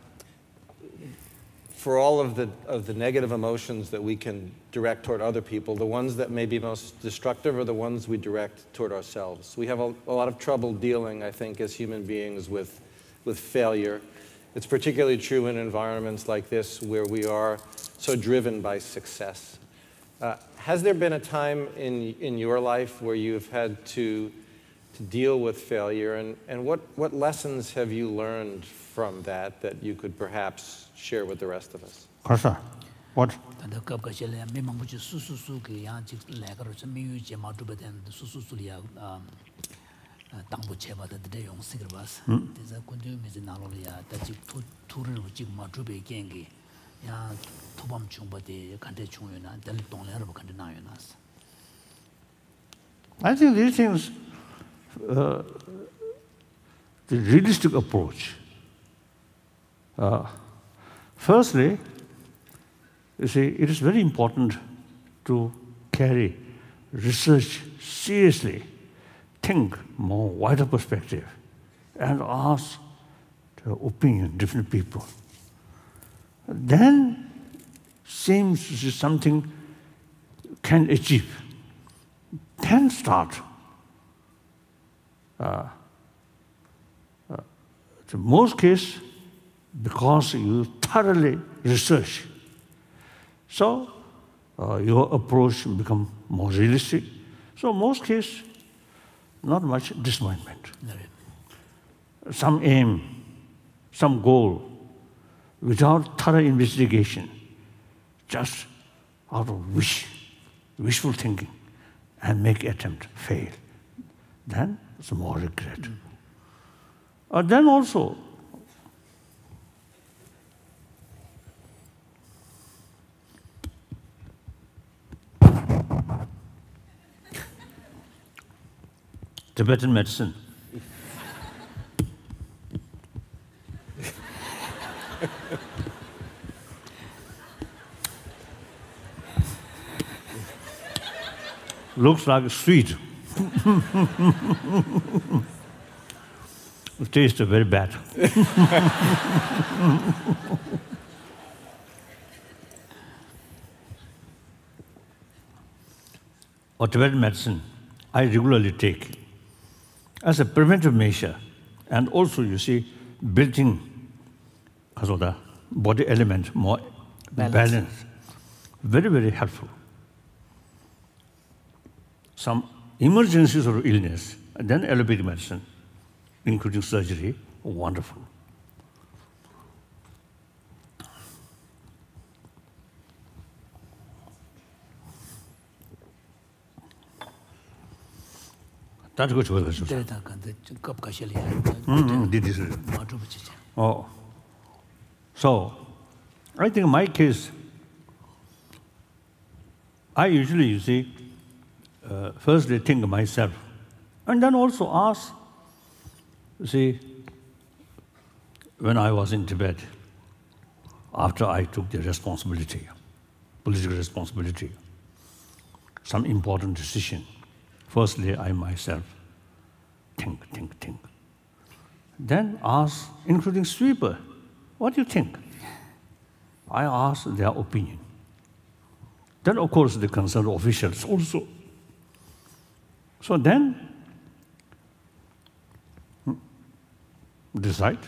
for all of the, of the negative emotions that we can direct toward other people, the ones that may be most destructive are the ones we direct toward ourselves. We have a, a lot of trouble dealing, I think, as human beings with, with failure it's particularly true in environments like this where we are so driven by success. Uh, has there been a time in, in your life where you've had to, to deal with failure? And, and what, what lessons have you learned from that that you could perhaps share with the rest of us? Karsha, what? 당부 제바다 데 용식을 봤어. 그래서 군주 미지 나로리아 다지 투 투를 마주베 야 도밤 중바데 간데 중요나 될 동네로 간데 나요나스. I think these things 어프로치. Uh, the realistic approach. Uh, firstly you see it is very important to carry research seriously. think more wider perspective and ask the opinion different people then seems this is something can achieve then start uh, uh the most case because you thoroughly research so uh, your approach become more realistic so most case not much disappointment. Some aim, some goal, without thorough investigation, just out of wish, wishful thinking, and make attempt, fail. Then it's more regret. Mm. Uh, then also, Tibetan medicine. Looks like sweet. it tastes very bad. or Tibetan medicine, I regularly take as a preventive measure. And also, you see, building also the body element more balanced. Very, very helpful. Some emergencies or illness, and then allopathic medicine, including surgery, wonderful. dāng chukwa chukwa dāng chukwa. Dāi dāng kānta, kāp kāshā Oh. So, I think my case, I usually, you see, uh, firstly think myself, and then also ask, you see, when I was in Tibet, after I took the responsibility, political responsibility, some important decision, Firstly, I myself think, think, think. Then ask, including sweeper, what do you think? I ask their opinion. Then, of course, the concerned officials also. So then, hmm, decide.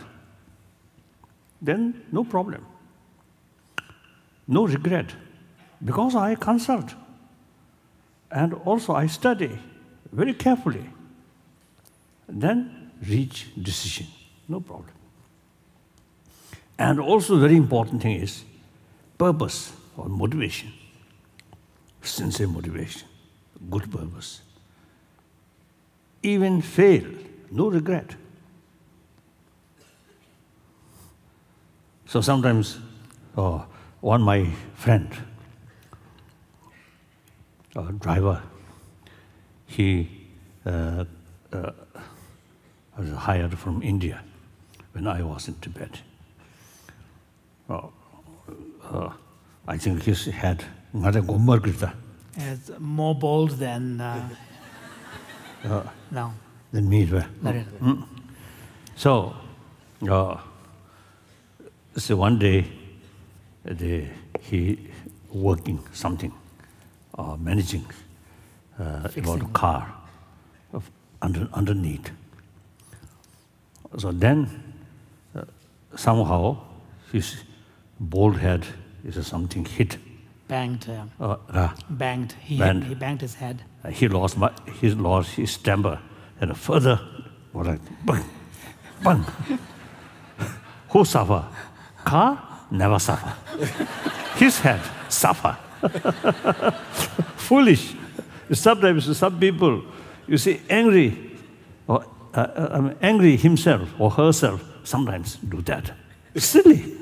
Then, no problem. No regret. Because I consult. And also I study very carefully, then reach decision. No problem. And also very important thing is purpose or motivation. Sincere motivation, good purpose. Even fail, no regret. So sometimes, oh, one my friend, a uh, driver, he uh, uh, was hired from India when I was in Tibet. Well, uh, uh, I think he had another Gomar Krita. It's more bold than uh, uh, now. Than me. Oh. Mm. So, uh, so, one day, the, he working something, uh, managing something. uh, about the car of under underneath so then uh, somehow his bald head is something hit banged uh, uh, banged he banged. Hit, he banged his head uh, he lost my, he lost his temper and a further what I, bang bang who suffer ka never suffer his head suffer foolish sometimes some people, you see, angry, or uh, uh angry himself or herself, sometimes do that. It's silly.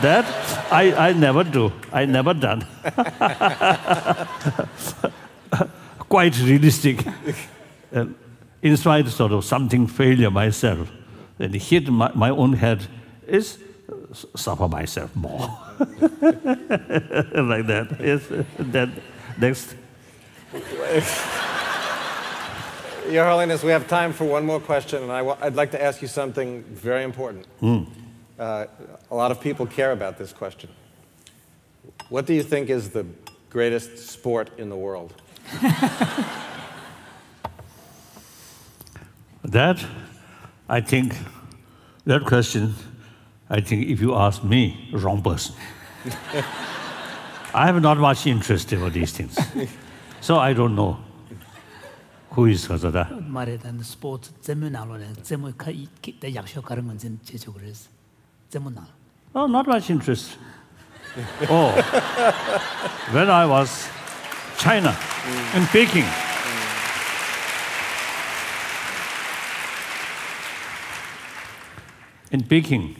that I, I never do. I never done. Quite realistic. Uh, inside sort of something failure myself and hit my, my own head is uh, suffer myself more. like that. Yes, that. Next. Your Holiness, we have time for one more question, and i w- I'd like to ask you something very important. Mm. Uh, a lot of people care about this question. What do you think is the greatest sport in the world? that, I think, that question, I think if you ask me, wrong person. I have not much interest in all these things. So I don't know. Who is Hazada? Mare dan sport zemunalo ne zemu ka ikke de yakshyo karan gon zen jejo geureus. Zemunalo. Oh not much interest. Oh. When I was China and Beijing. In Beijing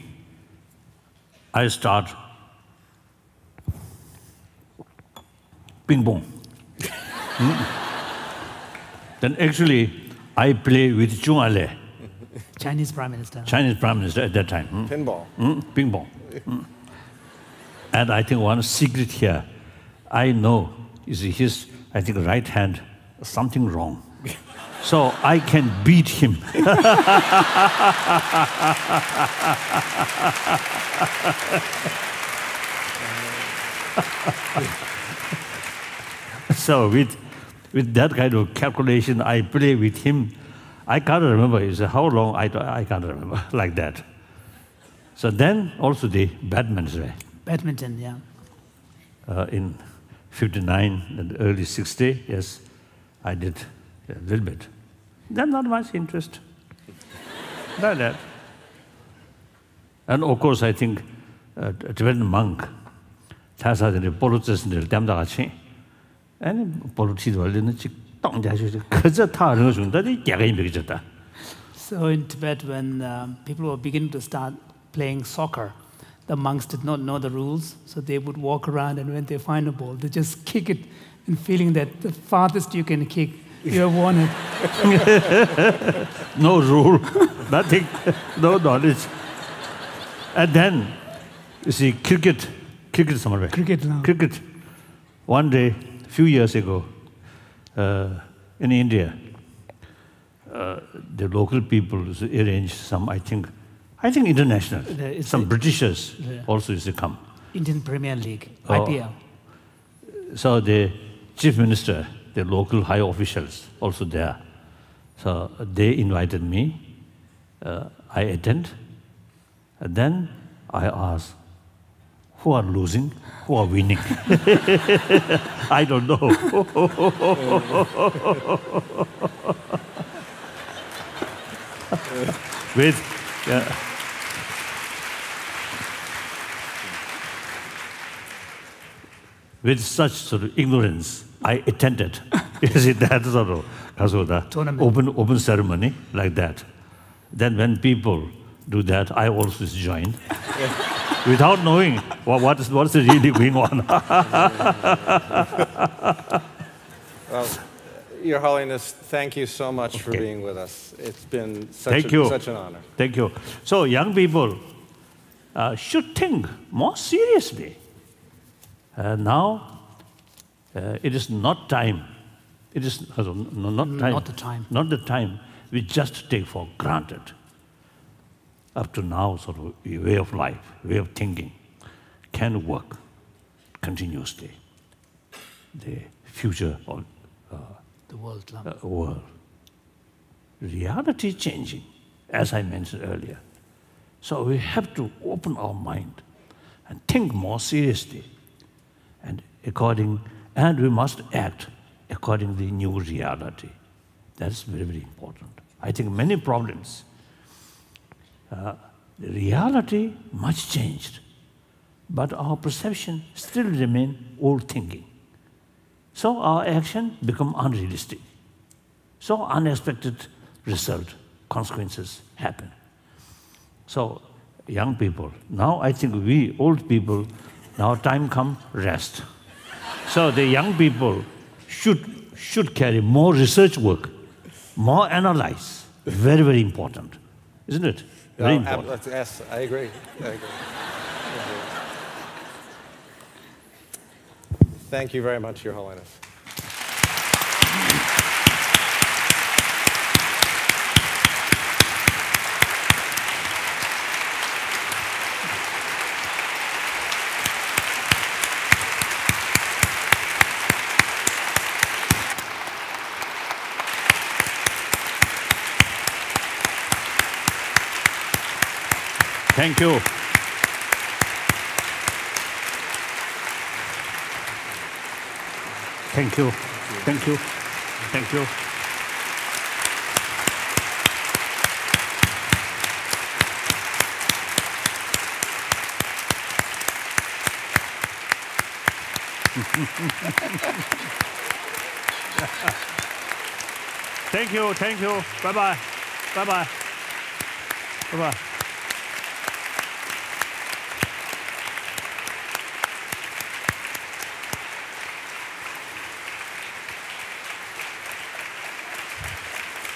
I start ping pong. Hmm? Then actually, I play with Chung Ale. Chinese Prime Minister. Chinese Prime Minister at that time. Hmm? Pinball. Hmm? Ping pong. Hmm? And I think one secret here, I know is his, I think, right hand, something wrong. So I can beat him. so with with that kind of calculation i play with him i can't remember is how long i i can't remember like that so then also the badminton right? badminton yeah uh, in 59 and early 60 yes i did a little bit then not much interest no that and of course i think uh, a tibetan monk tasa the politician the damdagachin 아니 볼로 치도 알리는 즉 당자주 그저 타는 거 준다 이 개가 임백이졌다 so in tibet when um, people were beginning to start playing soccer the monks did not know the rules so they would walk around and when they find a ball they just kick it and feeling that the farthest you can kick you have won it no rule nothing no knowledge and then you see cricket cricket somewhere cricket now. cricket one day few years ago uh in india uh the local people arranged some i think i think international uh, some britishers also is to come indian premier league oh. Uh, ipl so the chief minister the local high officials also there so they invited me uh, i attend and then i asked who are losing, who are winning. I don't know. With, yeah. With such sort of ignorance, I attended. Is it that sort of Kasoda? Tournament. Open, open ceremony like that. Then when people do that, I also join without knowing what, what, is, what is really going on. well, Your Holiness, thank you so much okay. for being with us. It's been such, a, such an honor. Thank you. So, young people uh, should think more seriously. Uh, now, uh, it is not time. It is not mm, time. Not the time. Not the time. We just take for granted. up to now sort of way of life, way of thinking, can work continuously. The future of uh, the world, uh, world. Reality changing, as I mentioned earlier. So we have to open our mind and think more seriously and according and we must act according to the new reality. That's very, very important. I think many problems Uh, reality much changed, but our perception still remain old thinking. So our action become unrealistic. So unexpected result, consequences happen. So young people, now I think we old people, now time come rest. so the young people should, should carry more research work, more analyze, very, very important, isn't it? read no, one. Yes, I agree. I agree. Thank you very much, Your Holiness. Thank you. Thank you. Thank you. Thank you. thank you, thank you. Bye bye. Bye bye. Bye bye.